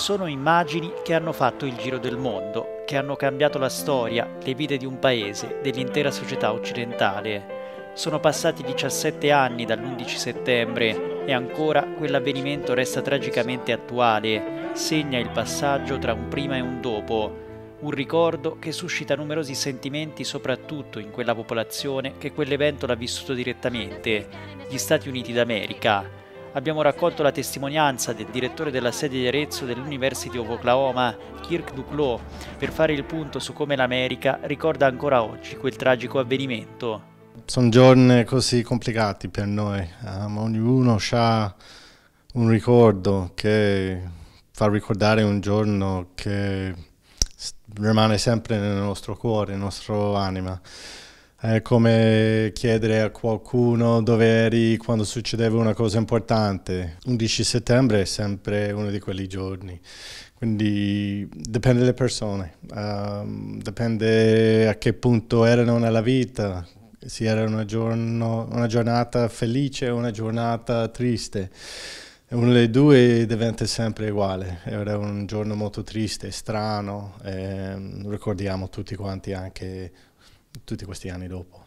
sono immagini che hanno fatto il giro del mondo, che hanno cambiato la storia, le vite di un paese, dell'intera società occidentale. Sono passati 17 anni dall'11 settembre e ancora quell'avvenimento resta tragicamente attuale, segna il passaggio tra un prima e un dopo, un ricordo che suscita numerosi sentimenti soprattutto in quella popolazione che quell'evento l'ha vissuto direttamente, gli Stati Uniti d'America abbiamo raccolto la testimonianza del direttore della sede di Arezzo dell'University of Oklahoma, Kirk Duclos, per fare il punto su come l'America ricorda ancora oggi quel tragico avvenimento. Sono giorni così complicati per noi, um, ognuno ha un ricordo che fa ricordare un giorno che rimane sempre nel nostro cuore, nella nostra anima. È come chiedere a qualcuno dove eri quando succedeva una cosa importante. 11 settembre è sempre uno di quei giorni, quindi dipende dalle persone, um, dipende a che punto erano nella vita, se era una, giorno, una giornata felice o una giornata triste. Uno dei due diventa sempre uguale, era un giorno molto triste, strano, ehm, ricordiamo tutti quanti anche tutti questi anni dopo.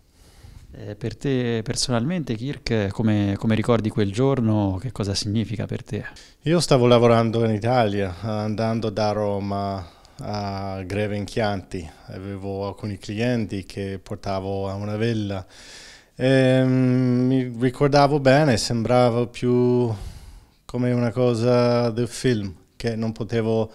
Eh, per te personalmente, Kirk, come, come, ricordi quel giorno? Che cosa significa per te? Io stavo lavorando in Italia, andando da Roma a Greve in Chianti. Avevo alcuni clienti che portavo a una villa. E, ehm, mi ricordavo bene, sembrava più come una cosa del film, che non potevo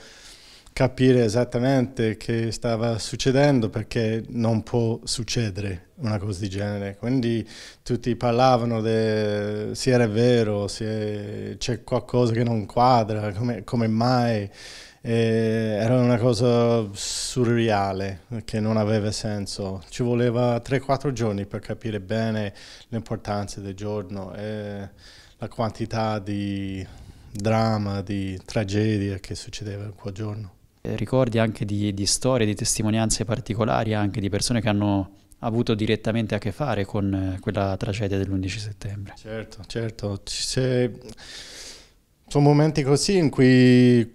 capire esattamente che stava succedendo perché non può succedere una cosa di genere. Quindi tutti parlavano di se era vero, se eh, c'è qualcosa che non quadra, come, come mai. E era una cosa surreale che non aveva senso. Ci voleva 3-4 giorni per capire bene l'importanza del giorno e la quantità di dramma, di tragedia che succedeva in quel giorno. Eh, ricordi anche di, di storie, di testimonianze particolari, anche di persone che hanno avuto direttamente a che fare con eh, quella tragedia dell'11 settembre. Certo, certo. C'è... Sono momenti così in cui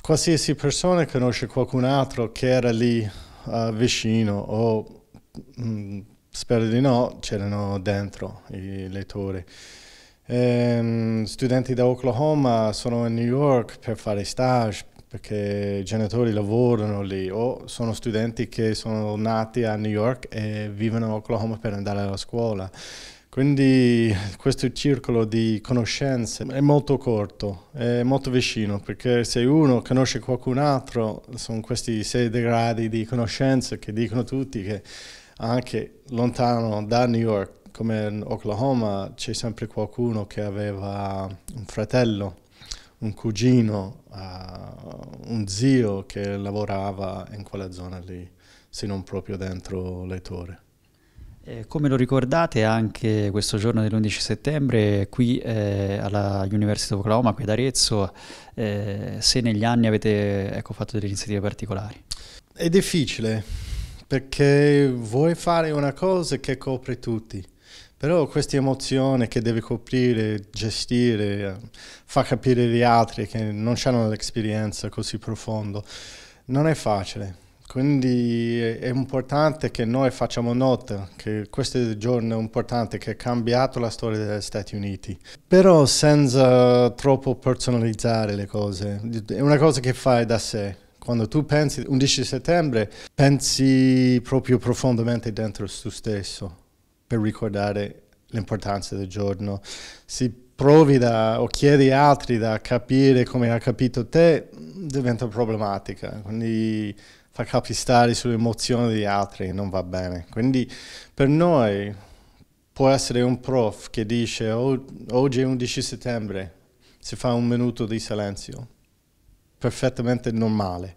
qualsiasi persona conosce qualcun altro che era lì uh, vicino o mh, mm, spero di no, c'erano dentro i lettori. E, ehm, studenti da Oklahoma sono a New York per fare stage, perché i genitori lavorano lì o sono studenti che sono nati a New York e vivono a Oklahoma per andare alla scuola. Quindi questo circolo di conoscenze è molto corto, è molto vicino, perché se uno conosce qualcun altro, sono questi sei gradi di conoscenze che dicono tutti che anche lontano da New York, come in Oklahoma, c'è sempre qualcuno che aveva un fratello un cugino, uh, un zio che lavorava in quella zona lì, se non proprio dentro le torri. come lo ricordate anche questo giorno dell'11 settembre qui eh, alla University of Oklahoma, qui ad Arezzo, eh, se negli anni avete ecco, fatto delle iniziative particolari? È difficile perché vuoi fare una cosa che copre tutti però questa emozione che deve coprire, gestire, fa capire gli altri che non hanno l'esperienza così profonda, non è facile. Quindi è importante che noi facciamo nota che questo è il giorno importante che ha cambiato la storia degli Stati Uniti, però senza troppo personalizzare le cose. È una cosa che fai da sé. Quando tu pensi 11 settembre, pensi proprio profondamente dentro su stesso per ricordare l'importanza del giorno. Se provi da, o chiedi altri da capire come ha capito te, diventa problematica. Quindi fa capistare sulle emozioni degli altri non va bene. Quindi per noi può essere un prof che dice oh, oggi è 11 settembre, si fa un minuto di silenzio, perfettamente normale.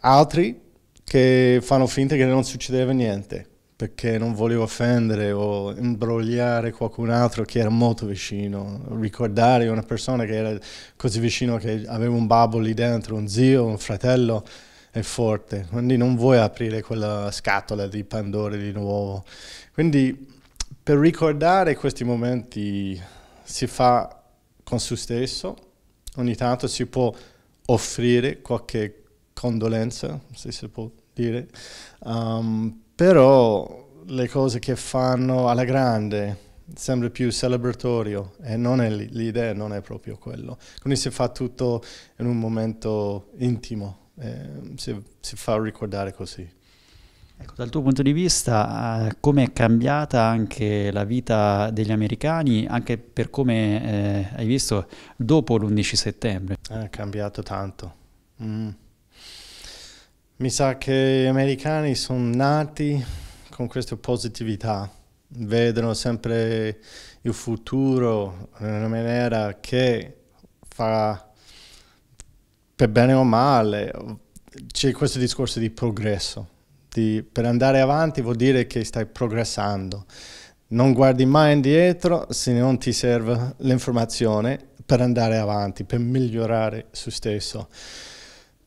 Altri che fanno finta che non succedeva niente perché non volevo offendere o imbrogliare qualcun altro che era molto vicino. Ricordare una persona che era così vicino che aveva un babbo lì dentro, un zio, un fratello, è forte. Quindi non vuoi aprire quella scatola di Pandora di nuovo. Quindi per ricordare questi momenti si fa con se stesso, ogni tanto si può offrire qualche condolenza, se si può dire. Um, però le cose che fanno alla grande sembra più celebratorio e l'idea non è proprio quello. Quindi si fa tutto in un momento intimo, eh, si, si fa ricordare così. Ecco, dal tuo punto di vista, eh, come è cambiata anche la vita degli americani, anche per come eh, hai visto dopo l'11 settembre? Eh, è cambiato tanto. Mm. Mi sa che gli americani sono nati con questa positività, vedono sempre il futuro in una maniera che fa per bene o male, c'è questo discorso di progresso, di, per andare avanti vuol dire che stai progressando, non guardi mai indietro se non ti serve l'informazione per andare avanti, per migliorare su stesso.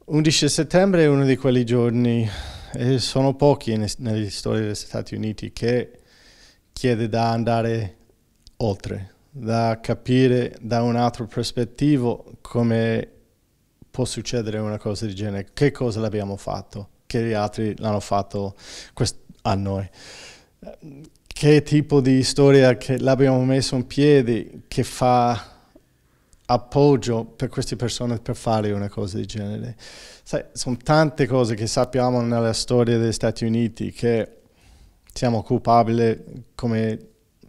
11 settembre è uno di quei giorni, e sono pochi nella storia degli Stati Uniti, che chiede da andare oltre, da capire da un altro prospettivo come può succedere una cosa del genere, che cosa l'abbiamo fatto, che gli altri l'hanno fatto a noi, che tipo di storia che l'abbiamo messo in piedi che fa appoggio per queste persone per fare una cosa del genere. Sai, sono tante cose che sappiamo nella storia degli Stati Uniti che siamo culpabili come,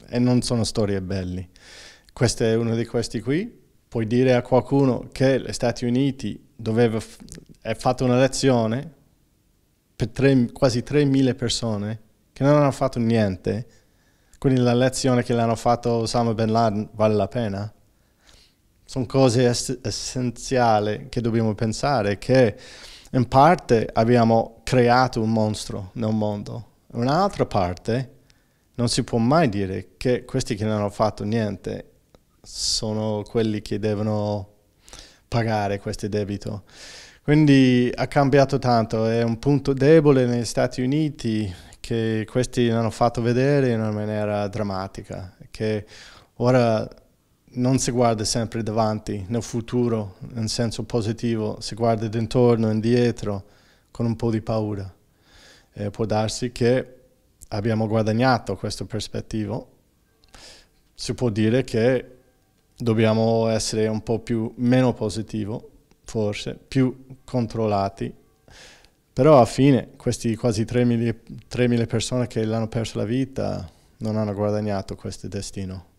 e non sono storie belle. Questo è uno di questi qui. Puoi dire a qualcuno che gli Stati Uniti doveva, è fatto una lezione per tre, quasi 3.000 persone che non hanno fatto niente, quindi la lezione che l'hanno fatto Osama Bin Laden vale la pena? sono cose ess essenziali che dobbiamo pensare, che in parte abbiamo creato un mostro nel mondo, un'altra parte non si può mai dire che questi che non hanno fatto niente sono quelli che devono pagare questo debito. Quindi ha cambiato tanto, è un punto debole negli Stati Uniti che questi hanno fatto vedere in una maniera drammatica, che ora non si guarda sempre davanti, nel futuro, in senso positivo, si guarda intorno, indietro, con un po' di paura. Eh, può darsi che abbiamo guadagnato questo perspettivo. Si può dire che dobbiamo essere un po' più meno positivo, forse, più controllati. Però alla fine queste quasi 3.000 persone che l'hanno perso la vita non hanno guadagnato questo destino.